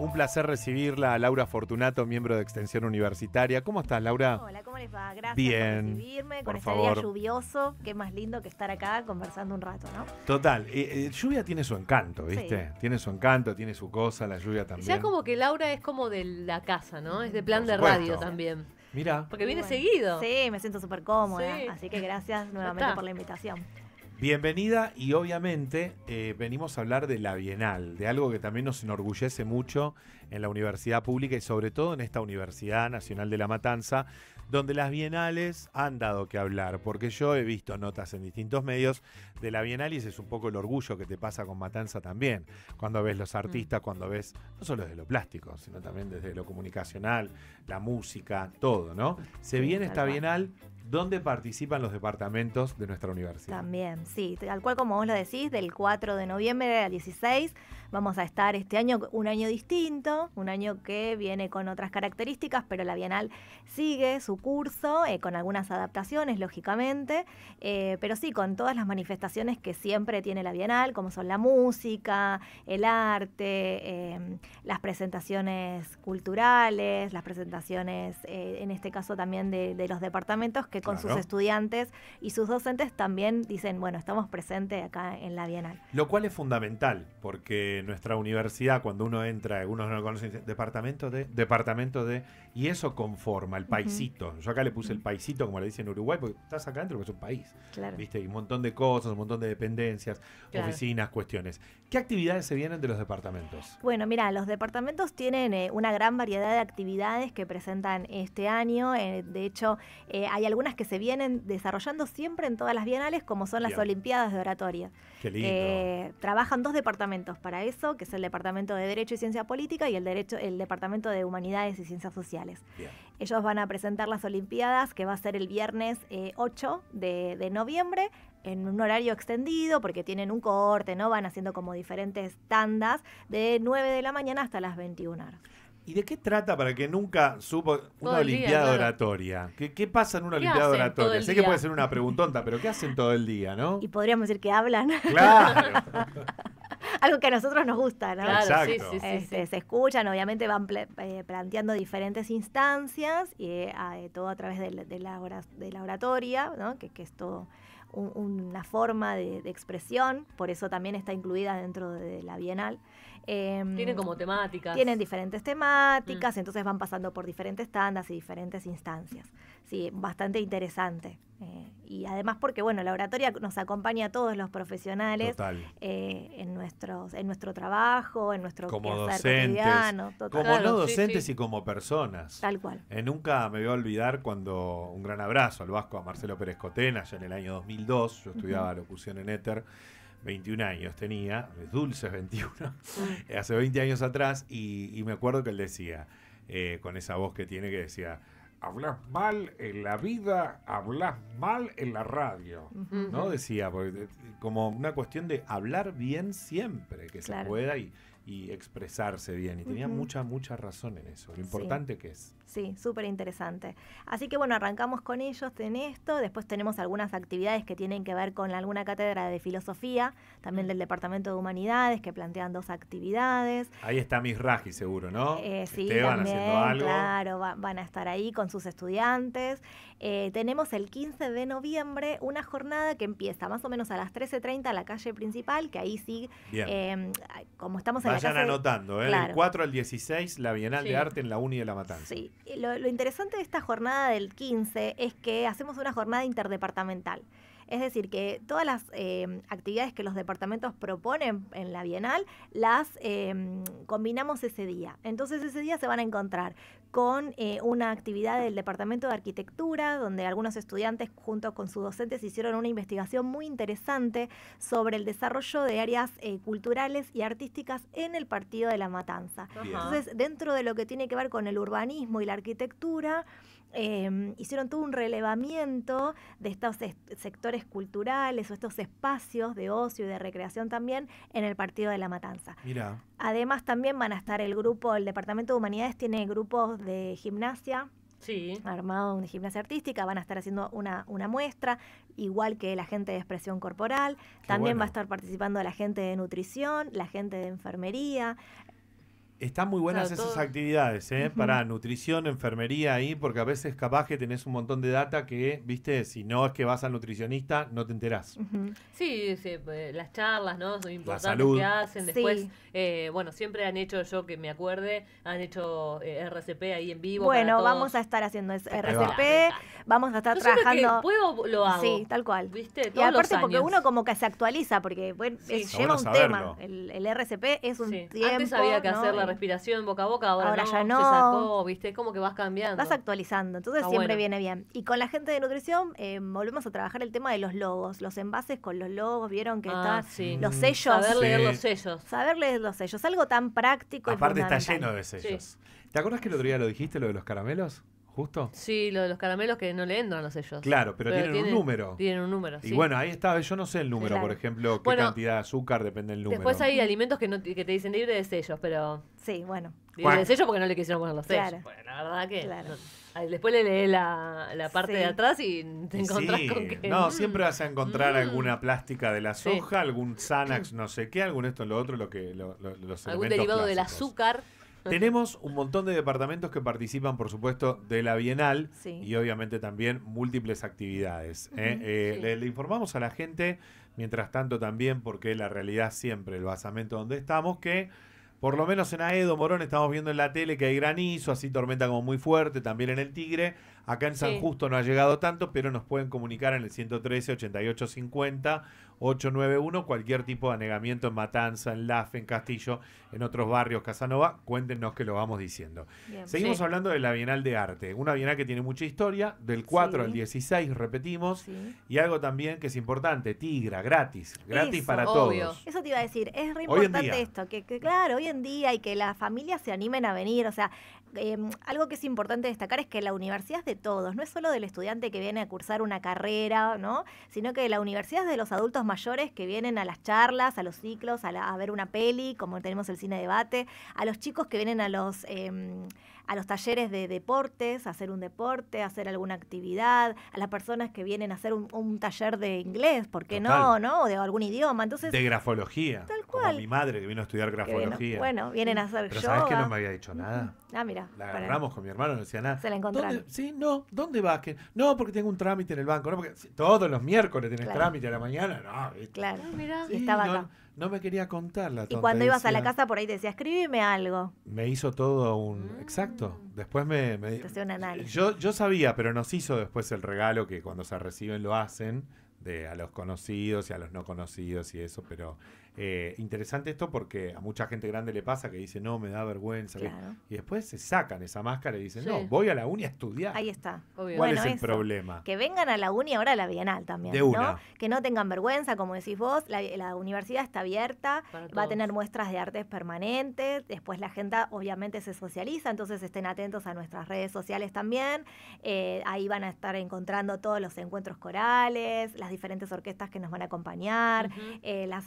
Un placer recibirla a Laura Fortunato, miembro de Extensión Universitaria. ¿Cómo estás, Laura? Hola, ¿cómo les va? Gracias Bien, por recibirme, con este día lluvioso, qué más lindo que estar acá conversando un rato, ¿no? Total, eh, eh, lluvia tiene su encanto, ¿viste? Tiene su encanto, tiene su cosa, la lluvia también. Ya como que Laura es como de la casa, ¿no? Es de plan de radio también. Mira. Porque viene seguido. Sí, me siento súper cómoda, así que gracias nuevamente por la invitación. Bienvenida y obviamente eh, venimos a hablar de la Bienal, de algo que también nos enorgullece mucho en la universidad pública y sobre todo en esta Universidad Nacional de La Matanza, donde las bienales han dado que hablar, porque yo he visto notas en distintos medios de la Bienal y ese es un poco el orgullo que te pasa con Matanza también, cuando ves los artistas, mm. cuando ves no solo desde lo plástico, sino también desde lo comunicacional, la música, todo, ¿no? Se viene esta Bienal donde participan los departamentos de nuestra universidad. También, sí, tal cual como vos lo decís, del 4 de noviembre al 16 vamos a estar este año un año distinto, un año que viene con otras características, pero la Bienal sigue su curso eh, con algunas adaptaciones, lógicamente, eh, pero sí con todas las manifestaciones que siempre tiene la Bienal, como son la música, el arte, em, las presentaciones culturales, las presentaciones, eh, en este caso también de los departamentos que con sus estudiantes y sus docentes también dicen, bueno, estamos presentes acá en la Bienal. Lo cual es fundamental, porque nuestra universidad, cuando uno entra, algunos no conocen, departamento de, departamento de, y eso conforma el paisito. Yo acá le puse el paisito, como le dicen en Uruguay, porque estás acá dentro, porque es un país. Claro. ¿Viste? un montón de cosas, un montón de dependencias, oficinas, cuestiones. ¿Qué actividades se vienen de los departamentos? Bueno, mira, los departamentos tienen eh, una gran variedad de actividades que presentan este año. Eh, de hecho, eh, hay algunas que se vienen desarrollando siempre en todas las bienales, como son las Olimpiadas de Oratoria. Eh, trabajan dos departamentos para eso, que es el Departamento de Derecho y Ciencia Política y el, derecho, el Departamento de Humanidades y Ciencias Sociales. Ellos van a presentar las Olimpiadas, que va a ser el viernes 8 eh, de, noviembre, en un horario extendido porque tienen un corte, ¿no? Van haciendo como diferentes tandas de 9 de la mañana hasta las 21 horas. ¿Y de qué trata para que nunca supo una Olimpiada Oratoria? ¿Qué, pasa en una Olimpiada Oratoria? Sé que puede ser una preguntonta, pero ¿qué hacen todo el día, no? Y podríamos decir que hablan. Claro. Algo que a nosotros nos gusta, ¿no? Claro, Exacto. Este, se escuchan, obviamente van eh, planteando diferentes instancias, y eh, eh, todo a través de, la, oratoria, ¿no? que, es todo una forma de, expresión, por eso también está incluida dentro de la Bienal. Em, tienen como temáticas. Tienen diferentes temáticas, mm. entonces van pasando por diferentes tandas y diferentes instancias. Sí, bastante interesante. Eh, y además porque, bueno, la oratoria nos acompaña a todos los profesionales eh, en, nuestros, en nuestro trabajo, en nuestro como docentes, Como docentes y como personas. Tal cual. Eh, nunca me voy a olvidar cuando un gran abrazo al Vasco, a Marcelo Pérez Cotena, ya en el año 2002, yo estudiaba locución en Éter 21 años tenía, dulces 21, hace 20 años atrás, y, me acuerdo que él decía, eh, con esa voz que tiene, que decía, hablas mal en la vida, hablas mal en la radio, ¿no? Decía, como una cuestión de hablar bien siempre, que se pueda y y expresarse bien. Y tenía mucha, mucha razón en eso, lo importante que es. Sí, súper interesante. Así que bueno, arrancamos con ellos en esto, después tenemos algunas actividades que tienen que ver con alguna cátedra de filosofía, también del Departamento de Humanidades, que plantean dos actividades. Ahí está misraji seguro, ¿no? Eh, sí, haciendo algo. claro, van a estar ahí con sus estudiantes. Eh, tenemos el 15 de noviembre una jornada que empieza más o menos a las 13.30 a la calle principal, que ahí sí, eh, como estamos en vayan anotando, ¿eh? Del 4 al 16, la Bienal de Arte en la UNI de La Matanza. Sí, lo, lo interesante de esta jornada del 15 es que hacemos una jornada interdepartamental. Es decir, que todas las em, actividades que los departamentos proponen en la Bienal las em, combinamos ese día. Entonces ese día se van a encontrar con eh, una actividad del Departamento de Arquitectura, donde algunos estudiantes junto con sus docentes hicieron una investigación muy interesante sobre el desarrollo de áreas eh, culturales y artísticas en el Partido de la Matanza. Entonces, dentro de lo que tiene que ver con el urbanismo y la arquitectura, Em, hicieron todo un relevamiento de estos sectores culturales o estos espacios de ocio y de recreación también en el Partido de la Matanza. Además también van a estar el grupo, el Departamento de Humanidades tiene grupos de gimnasia. Sí. Armado una gimnasia artística, van a estar haciendo una, una muestra, igual que la gente de expresión corporal. También va a estar participando la gente de nutrición, la gente de enfermería, están muy buenas esas actividades, ¿eh? Para nutrición, enfermería ahí, porque a veces capaz que tenés un montón de data que, viste, si no es que vas al nutricionista, no te enterás. sí, eh, las charlas, ¿no? Son importantes que hacen. Después, eh, bueno, siempre han hecho, yo que me acuerde, han hecho eh, RCP ahí en vivo. Bueno, vamos a estar haciendo RCP, vamos a estar trabajando. Que puedo, lo hago. Sí, tal cual. ¿Viste? y aparte, porque uno como que se actualiza, porque bueno, es, lleva un tema. El, RCP es un sí. tiempo. Antes había que hacer respiración boca a boca, ahora, ya no. Se sacó, ¿viste? como que vas cambiando. Vas actualizando, entonces siempre viene bien. Y con la gente de nutrición eh, volvemos a trabajar el tema de los logos, los envases con los logos, vieron que ah, está? los mm. sellos. Saber leer los sellos. Saber leer los sellos, algo tan práctico. Aparte está lleno de sellos. ¿Te acuerdas que el otro día lo dijiste, lo de los caramelos? ¿Justo? Sí, lo de los caramelos que no le entran los sellos. Claro, pero, tienen, un número. Tienen un número, Y bueno, ahí está, yo no sé el número, por ejemplo, qué cantidad de azúcar, depende del número. Después hay alimentos que, no, te dicen libre de sellos, pero... Sí, bueno. Libre de sellos porque no le quisieron poner los sellos. Bueno, la verdad que... Después le lees la, la, parte de atrás y te encontrás con que. No, mm. siempre vas a encontrar mm. alguna plástica de la soja, algún Xanax, no sé qué, algún esto, lo otro, lo que. los algún derivado del azúcar. Tenemos un montón de departamentos que participan, por supuesto, de la Bienal y obviamente también múltiples actividades. ¿eh? Eh, le, le, informamos a la gente, mientras tanto también, porque la realidad siempre, el basamento donde estamos, que por lo menos en Aedo, Morón, estamos viendo en la tele que hay granizo, así tormenta como muy fuerte, también en el Tigre. Acá en San Justo no ha llegado tanto, pero nos pueden comunicar en el 113 8850 891 cualquier tipo de anegamiento en Matanza, en Lafe, en Castillo, en otros barrios Casanova, cuéntenos que lo vamos diciendo. Seguimos hablando de la Bienal de Arte, una bienal que tiene mucha historia, del 4 al 16 repetimos, y algo también que es importante, Tigra, gratis, gratis para todos. Eso te iba a decir, es re importante esto, que claro, hoy en día y que las familias se animen a venir, o sea, Em, algo que es importante destacar es que la universidad es de todos, no es solo del estudiante que viene a cursar una carrera, ¿no? sino que la universidad es de los adultos mayores que vienen a las charlas, a los ciclos, a, ver una peli, como tenemos el cine debate, a los chicos que vienen a los... Em, a los talleres de deportes, a hacer un deporte, a hacer alguna actividad, a las personas que vienen a hacer un, taller de inglés, ¿por qué no? ¿No? O de algún idioma. Entonces, de grafología. Como mi madre que vino a estudiar grafología. bueno, vienen a hacer Pero ¿sabes que no me había dicho mm, nada? Mm. Ah, mira. La agarramos con mi hermano, no decía nada. Se la encontraron. Sí, no, ¿dónde vas? No, porque tengo un trámite en el banco. No, porque todos los miércoles tienes trámite a la mañana. No, Claro, ah, mira. estaba no, No me quería contar la Y cuando ibas a la casa por ahí te decía, escríbeme algo. Me hizo todo un... Mm. Exacto. Después me... me... un análisis. Yo, yo sabía, pero nos hizo después el regalo que cuando se reciben lo hacen de a los conocidos y a los no conocidos y eso, pero eh, interesante esto porque a mucha gente grande le pasa que dice, no, me da vergüenza. Y después se sacan esa máscara y dicen, no, voy a la uni a estudiar. Ahí está. ¿Cuál es el problema? Que vengan a la uni ahora a la Bienal también. Que no tengan vergüenza, como decís vos. La, universidad está abierta, va a tener muestras de artes permanentes. Después la gente obviamente se socializa, entonces estén atentos a nuestras redes sociales también. Eh, ahí van a estar encontrando todos los encuentros corales, las diferentes orquestas que nos van a acompañar. Eh, las,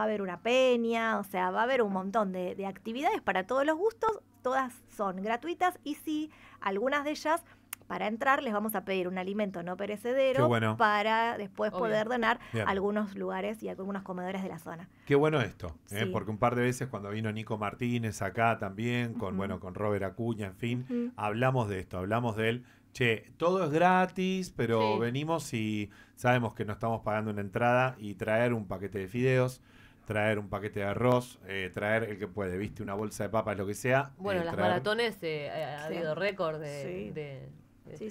va a haber una peña, o sea, va a haber un montón de, actividades para todos los gustos, todas son gratuitas y sí, algunas de ellas para entrar les vamos a pedir un alimento no perecedero para después poder donar algunos lugares y a algunos comedores de la zona. Qué bueno esto, ¿eh? porque un par de veces cuando vino Nico Martínez acá también, con bueno, con Robert Acuña, en fin, hablamos de esto, hablamos de él. Che, todo es gratis, pero venimos y sabemos que no estamos pagando una entrada y traer un paquete de fideos traer un paquete de arroz, eh, traer el que puede, viste, una bolsa de papas, lo que sea. Bueno, eh, las maratones eh, ha habido récord de,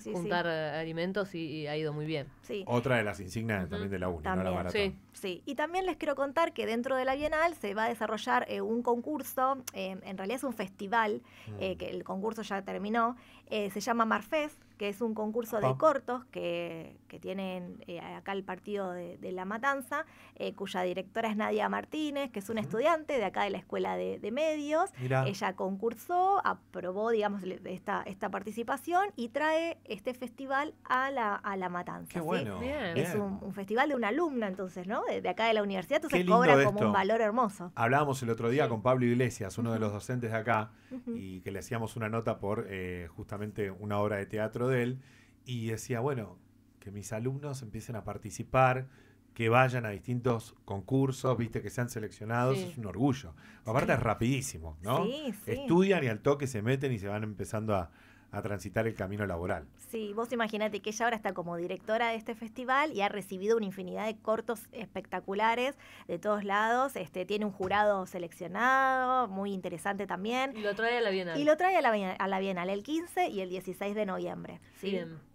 juntar alimentos y, ha ido muy bien. Otra de las insignias también de la UNI, ¿no? la maratón. Sí. y también les quiero contar que dentro de la Bienal se va a desarrollar un concurso, en realidad es un festival, mm. que el concurso ya terminó, se llama Marfest que es un concurso de cortos que, tienen eh, acá el partido de, La Matanza, eh, cuya directora es Nadia Martínez, que es una estudiante de acá de la Escuela de, Medios. Ella concursó, aprobó, digamos, esta, esta participación y trae este festival a La, Matanza. Qué bueno. Es un, festival de una alumna, entonces, ¿no? De, acá de la universidad, entonces cobra como un valor hermoso. Hablábamos el otro día con Pablo Iglesias, uno de los docentes de acá, y que le hacíamos una nota por eh, justamente una obra de teatro de él, y decía, bueno, que mis alumnos empiecen a participar, que vayan a distintos concursos, viste, que sean seleccionados, es un orgullo. Aparte es rapidísimo, ¿no? Estudian y al toque se meten y se van empezando a, a transitar el camino laboral. Sí, vos imaginate que ella ahora está como directora de este festival y ha recibido una infinidad de cortos espectaculares de todos lados. Este, tiene un jurado seleccionado, muy interesante también. Y lo trae a la Bienal. Y lo trae a la, Bienal el 15 y el 16 de noviembre.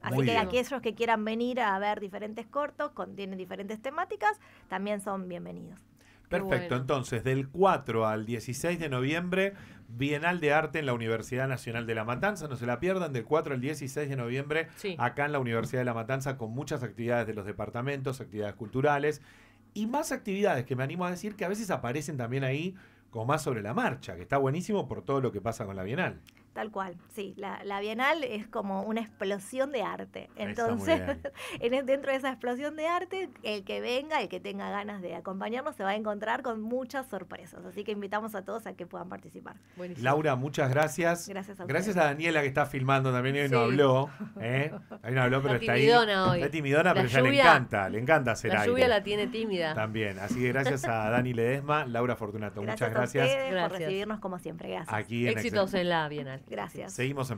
Así que aquellos que quieran venir a ver diferentes cortos, contienen diferentes temáticas, también son bienvenidos. Perfecto, entonces del 4 al 16 de noviembre, Bienal de Arte en la Universidad Nacional de La Matanza, no se la pierdan, del 4 al 16 de noviembre, acá en la Universidad de La Matanza, con muchas actividades de los departamentos, actividades culturales y más actividades que me animo a decir que a veces aparecen también ahí como más sobre la marcha, que está buenísimo por todo lo que pasa con la Bienal. Tal cual, sí. La, Bienal es como una explosión de arte. Entonces, en, e, dentro de esa explosión de arte, el que venga, el que tenga ganas de acompañarnos, se va a encontrar con muchas sorpresas. Así que invitamos a todos a que puedan participar. Laura, muchas gracias. Gracias a Gracias a Daniela que está filmando también. Hoy no habló. ¿eh? Ahí no habló, pero está, está timidona Hoy. Está timidona, pero ya le encanta. Le encanta hacer La lluvia la tiene tímida. También. Así que gracias a Dani Ledesma, Laura Fortunato. muchas gracias. por recibirnos como siempre. Gracias. Aquí en Éxitos en la Bienal. Gracias. Seguimos en